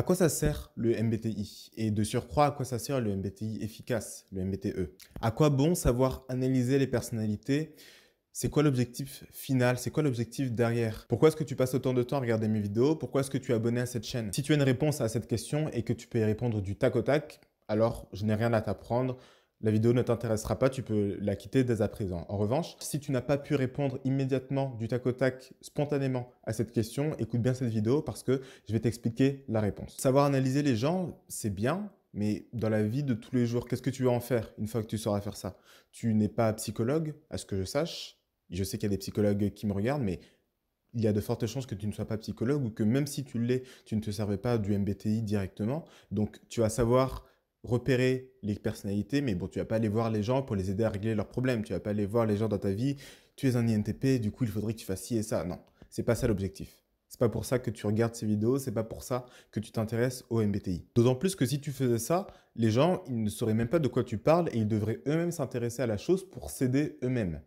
À quoi ça sert le MBTI Et de surcroît, à quoi ça sert le MBTI efficace, le MBTE À quoi bon savoir analyser les personnalités c'est quoi l'objectif final C'est quoi l'objectif derrière Pourquoi est-ce que tu passes autant de temps à regarder mes vidéos Pourquoi est-ce que tu es abonné à cette chaîne Si tu as une réponse à cette question et que tu peux y répondre du tac au tac, alors je n'ai rien à t'apprendre la vidéo ne t'intéressera pas, tu peux la quitter dès à présent. En revanche, si tu n'as pas pu répondre immédiatement du tac au tac, spontanément à cette question, écoute bien cette vidéo parce que je vais t'expliquer la réponse. Savoir analyser les gens, c'est bien, mais dans la vie de tous les jours, qu'est-ce que tu vas en faire une fois que tu sauras faire ça Tu n'es pas psychologue, à ce que je sache. Je sais qu'il y a des psychologues qui me regardent, mais il y a de fortes chances que tu ne sois pas psychologue ou que même si tu l'es, tu ne te servais pas du MBTI directement. Donc tu vas savoir repérer les personnalités, mais bon, tu vas pas aller voir les gens pour les aider à régler leurs problèmes. Tu vas pas aller voir les gens dans ta vie. Tu es un INTP, du coup, il faudrait que tu fasses ci et ça. Non, c'est pas ça l'objectif. C'est pas pour ça que tu regardes ces vidéos, c'est pas pour ça que tu t'intéresses au MBTI. D'autant plus que si tu faisais ça, les gens, ils ne sauraient même pas de quoi tu parles et ils devraient eux-mêmes s'intéresser à la chose pour s'aider eux-mêmes.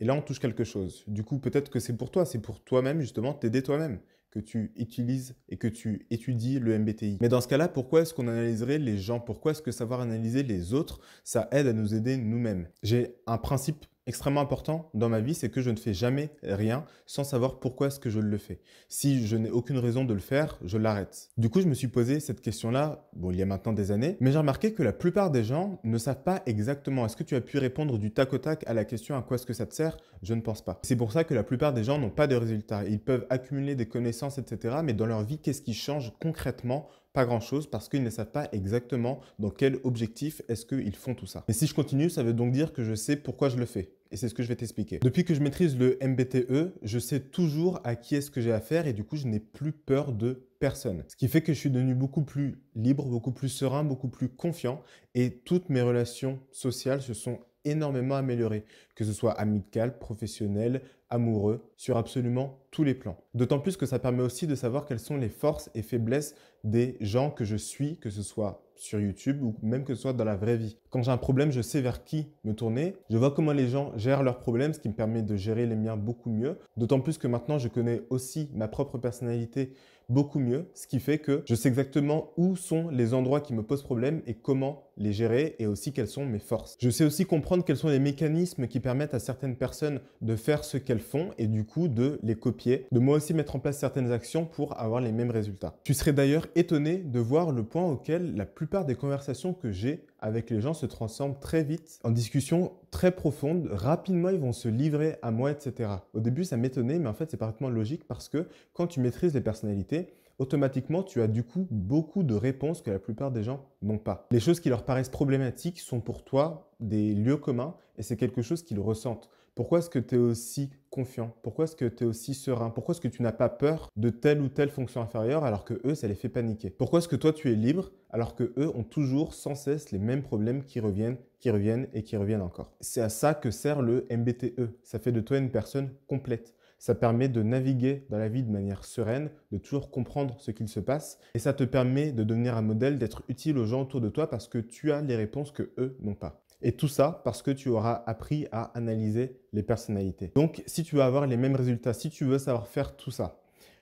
Et là, on touche quelque chose. Du coup, peut-être que c'est pour toi, c'est pour toi-même justement, t'aider toi-même que tu utilises et que tu étudies le MBTI. Mais dans ce cas-là, pourquoi est-ce qu'on analyserait les gens Pourquoi est-ce que savoir analyser les autres, ça aide à nous aider nous-mêmes J'ai un principe extrêmement important dans ma vie, c'est que je ne fais jamais rien sans savoir pourquoi est-ce que je le fais. Si je n'ai aucune raison de le faire, je l'arrête. Du coup, je me suis posé cette question-là, bon, il y a maintenant des années, mais j'ai remarqué que la plupart des gens ne savent pas exactement. Est-ce que tu as pu répondre du tac au tac à la question à quoi est-ce que ça te sert Je ne pense pas. C'est pour ça que la plupart des gens n'ont pas de résultats. Ils peuvent accumuler des connaissances, etc. Mais dans leur vie, qu'est-ce qui change concrètement pas grand-chose parce qu'ils ne savent pas exactement dans quel objectif est-ce qu'ils font tout ça. Mais si je continue, ça veut donc dire que je sais pourquoi je le fais et c'est ce que je vais t'expliquer. Depuis que je maîtrise le MBTE, je sais toujours à qui est-ce que j'ai affaire et du coup, je n'ai plus peur de personne. Ce qui fait que je suis devenu beaucoup plus libre, beaucoup plus serein, beaucoup plus confiant et toutes mes relations sociales se sont énormément améliorées, que ce soit amical, professionnel, amoureux, sur absolument tous les plans. D'autant plus que ça permet aussi de savoir quelles sont les forces et faiblesses des gens que je suis, que ce soit sur YouTube ou même que ce soit dans la vraie vie. Quand j'ai un problème, je sais vers qui me tourner. Je vois comment les gens gèrent leurs problèmes, ce qui me permet de gérer les miens beaucoup mieux. D'autant plus que maintenant, je connais aussi ma propre personnalité beaucoup mieux, ce qui fait que je sais exactement où sont les endroits qui me posent problème et comment les gérer et aussi quelles sont mes forces. Je sais aussi comprendre quels sont les mécanismes qui permettent à certaines personnes de faire ce qu'elles font et du coup de les copier, de moi aussi mettre en place certaines actions pour avoir les mêmes résultats. Tu serais d'ailleurs étonné de voir le point auquel la plupart des conversations que j'ai avec les gens se transforment très vite en discussions très profondes. Rapidement, ils vont se livrer à moi, etc. Au début, ça m'étonnait, mais en fait, c'est parfaitement logique parce que quand tu maîtrises les personnalités, automatiquement, tu as du coup beaucoup de réponses que la plupart des gens n'ont pas. Les choses qui leur paraissent problématiques sont pour toi des lieux communs et c'est quelque chose qu'ils ressentent. Pourquoi est-ce que tu es aussi confiant Pourquoi est-ce que tu es aussi serein Pourquoi est-ce que tu n'as pas peur de telle ou telle fonction inférieure alors que eux, ça les fait paniquer Pourquoi est-ce que toi, tu es libre alors que eux ont toujours sans cesse les mêmes problèmes qui reviennent, qui reviennent et qui reviennent encore C'est à ça que sert le MBTE. Ça fait de toi une personne complète ça permet de naviguer dans la vie de manière sereine, de toujours comprendre ce qu'il se passe, et ça te permet de devenir un modèle, d'être utile aux gens autour de toi parce que tu as les réponses que eux n'ont pas. Et tout ça parce que tu auras appris à analyser les personnalités. Donc si tu veux avoir les mêmes résultats, si tu veux savoir faire tout ça,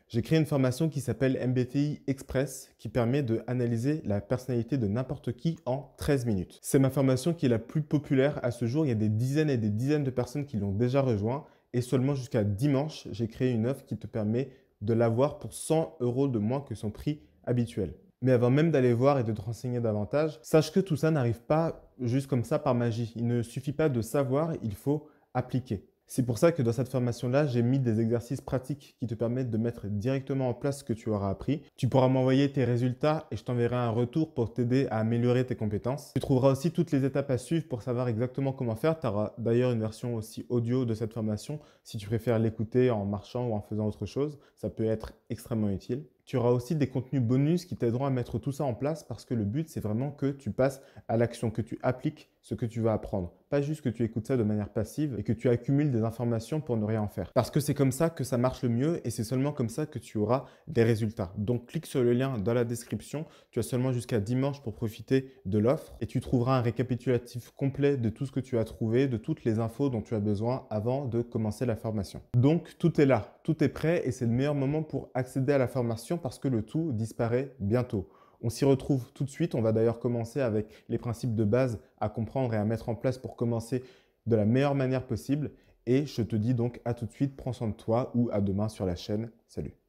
j'ai créé une formation qui s'appelle MBTI Express qui permet d'analyser la personnalité de n'importe qui en 13 minutes. C'est ma formation qui est la plus populaire à ce jour. Il y a des dizaines et des dizaines de personnes qui l'ont déjà rejoint et seulement jusqu'à dimanche, j'ai créé une offre qui te permet de l'avoir pour 100 euros de moins que son prix habituel. Mais avant même d'aller voir et de te renseigner davantage, sache que tout ça n'arrive pas juste comme ça par magie. Il ne suffit pas de savoir, il faut appliquer. C'est pour ça que dans cette formation-là, j'ai mis des exercices pratiques qui te permettent de mettre directement en place ce que tu auras appris. Tu pourras m'envoyer tes résultats et je t'enverrai un retour pour t'aider à améliorer tes compétences. Tu trouveras aussi toutes les étapes à suivre pour savoir exactement comment faire. Tu auras d'ailleurs une version aussi audio de cette formation si tu préfères l'écouter en marchant ou en faisant autre chose. Ça peut être extrêmement utile tu auras aussi des contenus bonus qui t'aideront à mettre tout ça en place parce que le but, c'est vraiment que tu passes à l'action, que tu appliques ce que tu vas apprendre. Pas juste que tu écoutes ça de manière passive et que tu accumules des informations pour ne rien en faire. Parce que c'est comme ça que ça marche le mieux et c'est seulement comme ça que tu auras des résultats. Donc clique sur le lien dans la description. Tu as seulement jusqu'à dimanche pour profiter de l'offre et tu trouveras un récapitulatif complet de tout ce que tu as trouvé, de toutes les infos dont tu as besoin avant de commencer la formation. Donc tout est là, tout est prêt et c'est le meilleur moment pour accéder à la formation parce que le tout disparaît bientôt. On s'y retrouve tout de suite. On va d'ailleurs commencer avec les principes de base à comprendre et à mettre en place pour commencer de la meilleure manière possible. Et je te dis donc à tout de suite, prends soin de toi ou à demain sur la chaîne. Salut